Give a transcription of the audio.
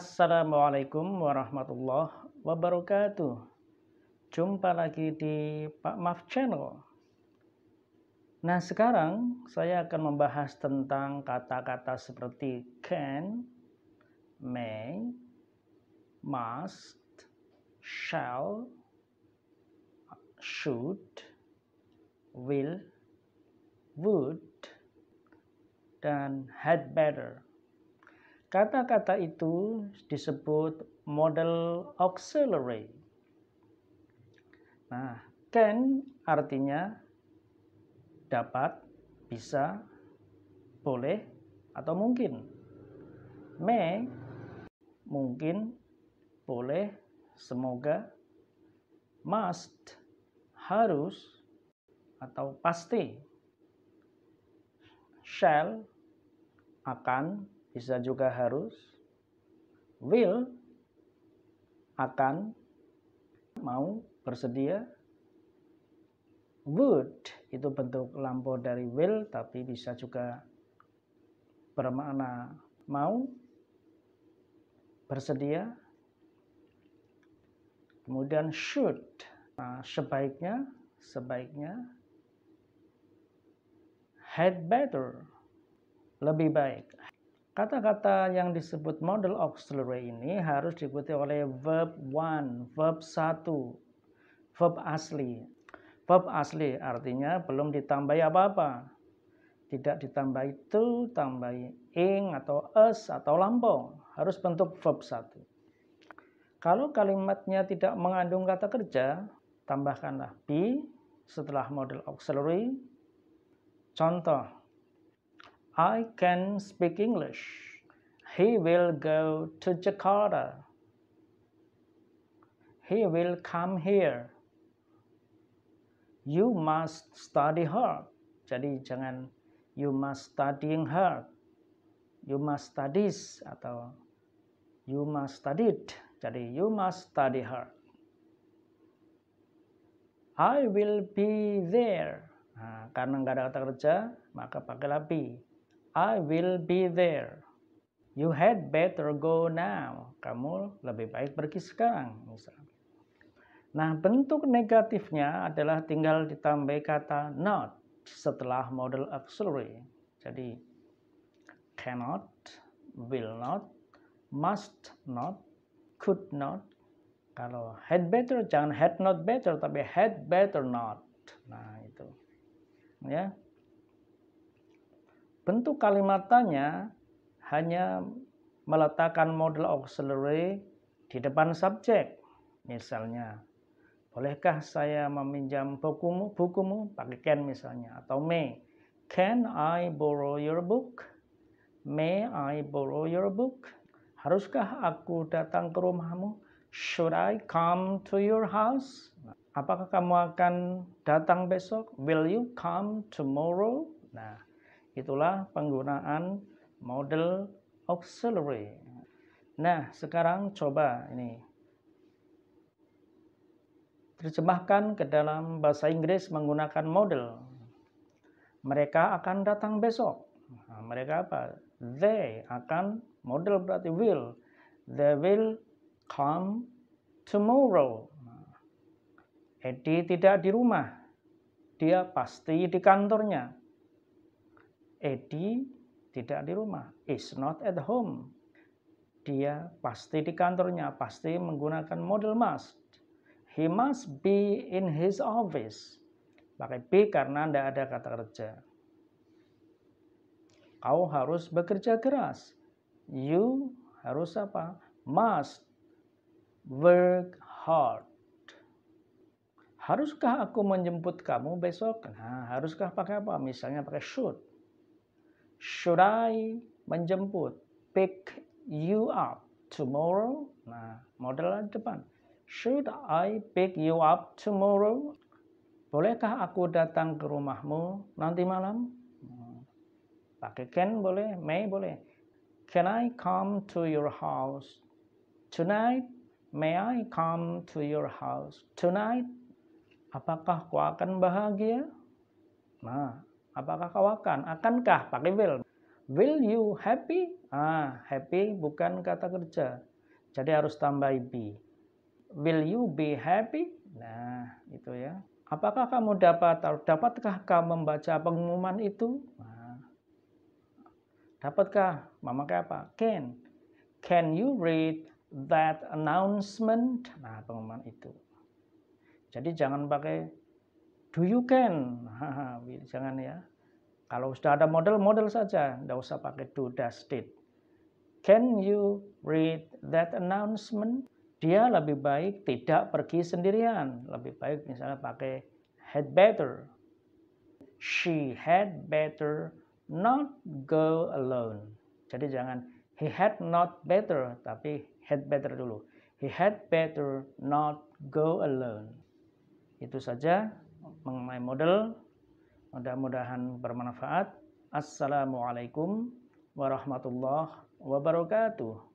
Assalamualaikum warahmatullahi wabarakatuh. Jumpa lagi di Pak Maf Channel. Nah, sekarang saya akan membahas tentang kata-kata seperti can, may, must, shall, should, will, would, dan had better. Kata-kata itu disebut model auxiliary. Nah, can artinya dapat, bisa, boleh, atau mungkin. May mungkin, boleh, semoga, must harus atau pasti, shall akan bisa juga harus, will akan, mau bersedia, would itu bentuk lampau dari will tapi bisa juga bermakna mau, bersedia, kemudian should nah, sebaiknya sebaiknya had better lebih baik Kata-kata yang disebut model auxiliary ini harus diikuti oleh verb one, verb satu, verb asli. Verb asli artinya belum ditambahi apa-apa. Tidak ditambahi to, tambahi ing atau es atau lampau. Harus bentuk verb satu. Kalau kalimatnya tidak mengandung kata kerja, tambahkanlah be setelah model auxiliary. Contoh, I can speak English. He will go to Jakarta. He will come here. You must study hard. Jadi jangan you must studying hard. You must studies atau you must study it. Jadi you must study hard. I will be there. Nah, karena nggak ada kata kerja, maka pakai be. I will be there. You had better go now. Kamu lebih baik pergi sekarang, misalnya. Nah, bentuk negatifnya adalah tinggal ditambah kata not setelah model auxiliary. Jadi, cannot, will not, must not, could not. Kalau had better, jangan had not better, tapi had better not. Nah, itu. Ya, Bentuk kalimatannya hanya meletakkan model auxiliary di depan subjek. Misalnya, bolehkah saya meminjam bukumu, bukumu pakai can misalnya, atau may. Can I borrow your book? May I borrow your book? Haruskah aku datang ke rumahmu? Should I come to your house? Apakah kamu akan datang besok? Will you come tomorrow? Nah, Itulah penggunaan model auxiliary. Nah, sekarang coba ini. Terjemahkan ke dalam bahasa Inggris menggunakan model. Mereka akan datang besok. Nah, mereka apa? They akan model berarti will. They will come tomorrow. Nah, Edi tidak di rumah. Dia pasti di kantornya Edi tidak di rumah, is not at home. Dia pasti di kantornya, pasti menggunakan model must. He must be in his office. Pakai be karena tidak ada kata kerja. Kau harus bekerja keras. You harus apa? Must work hard. Haruskah aku menjemput kamu besok? Nah, haruskah pakai apa? Misalnya pakai should Should I menjemput? Pick you up tomorrow? Nah, modal depan. Should I pick you up tomorrow? Bolehkah aku datang ke rumahmu nanti malam? Pakai can boleh, may boleh. Can I come to your house tonight? May I come to your house tonight? Apakah ku akan bahagia? Nah, Apakah kau akan? Akankah? Pakai will. Will you happy? Ah, happy bukan kata kerja. Jadi harus tambah be. Will you be happy? Nah, itu ya. Apakah kamu dapat atau dapatkah kamu membaca pengumuman itu? Nah, dapatkah? Memakai apa? Can. Can you read that announcement? Nah, pengumuman itu. Jadi jangan pakai Do you can? Jangan ya. Kalau sudah ada model-model saja, tidak usah pakai do does did. Can you read that announcement? Dia lebih baik tidak pergi sendirian. Lebih baik misalnya pakai had better. She had better not go alone. Jadi jangan he had not better, tapi had better dulu. He had better not go alone. Itu saja mengenai model Mudah-mudahan bermanfaat. Assalamualaikum warahmatullahi wabarakatuh.